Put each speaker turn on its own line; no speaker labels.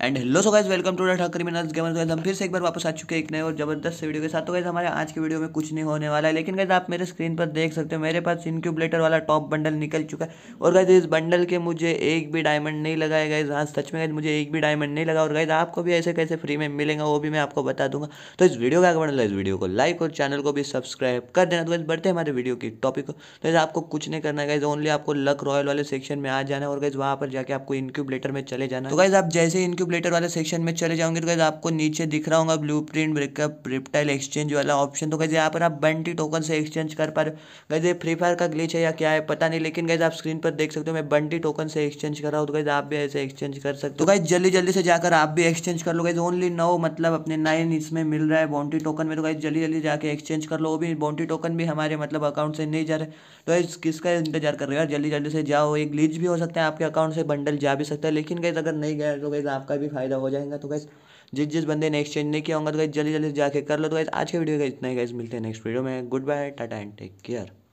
and hello so guys welcome to Thakar guys हम फिर से एक बार वापस आ चुके हैं एक नए और जबरदस्त वीडियो के साथ तो गाइज हमारे आज के वीडियो में कुछ नहीं होने वाला है लेकिन गाइज आप मेरे स्क्रीन पर देख सकते हो मेरे पास इनक्यूबलेटर वाला टॉप बंडल निकल चुका है और गाइज इस बंडल के मुझे एक भी डायमंड नहीं लगा है गाइज हाँ, आज सच में गाइज मुझे एक भी डायमंड नहीं लगा और गाइज आपको भी ऐसे कैसे फ्री में मिलेगा वो भी मैं आपको बता दूंगा तो इस वीडियो का बढ़ इस वीडियो को लाइक और चैनल को भी सब्सक्राइब कर देना तो गाइज बढ़ते हमारे वीडियो की टॉपिक को तो आपको कुछ नहीं करना है गाइज ओनली आपको लक रॉयल वाले सेक्शन में आ जाना है और गाइज वहाँ पर जाके आपको इनक्यूबलेटर में चले जाना तो गाइज आप जैसे इनक्यूब कैलकुलेटर वाले सेक्शन में चले जाओगे तो कैसे आपको नीचे दिख रहा होगा blueprint breakup reptile exchange वाला ऑप्शन तो कैसे यहाँ पर आप बंटी टोकन से एक्सचेंज कर पा रहे कैसे फ्री फायर का ग्लिच है या क्या है पता नहीं लेकिन कैसे आप स्क्रीन पर देख सकते हो मैं बंटी टोकन से एक्सचेंज कर रहा हूँ तो कैसे आप भी ऐसे एक्सचेंज कर सकते हो तो कैसे जल्दी जल्दी से जाकर आप भी एक्सचेंज कर लो कैसे ओनली नौ मतलब अपने नाइन इसमें मिल रहा है बाउंड्री टोकन में तो कैसे जल्दी जल्दी जाकर एक्सचेंज कर लो भी बाउंड्री टोकन भी हमारे मतलब अकाउंट से नहीं जा रहे तो इस किसका इंतजार कर रहे हो यार जल्दी जल्दी से जाओ एक ग्लिच भी हो सकता है आपके अकाउंट से बंडल जा भी सकता है लेकिन कैसे अगर नहीं गया तो कैसे आपका भी फायदा हो जाएगा तो गैस जिस जिस बंदे ने एक्सचेंज नहीं किया होगा तो गैस जल्दी जल्दी जाके कर लो तो गैस आज के वीडियो का इतना ही गैस मिलते हैं नेक्स्ट वीडियो में goodbye tata and take care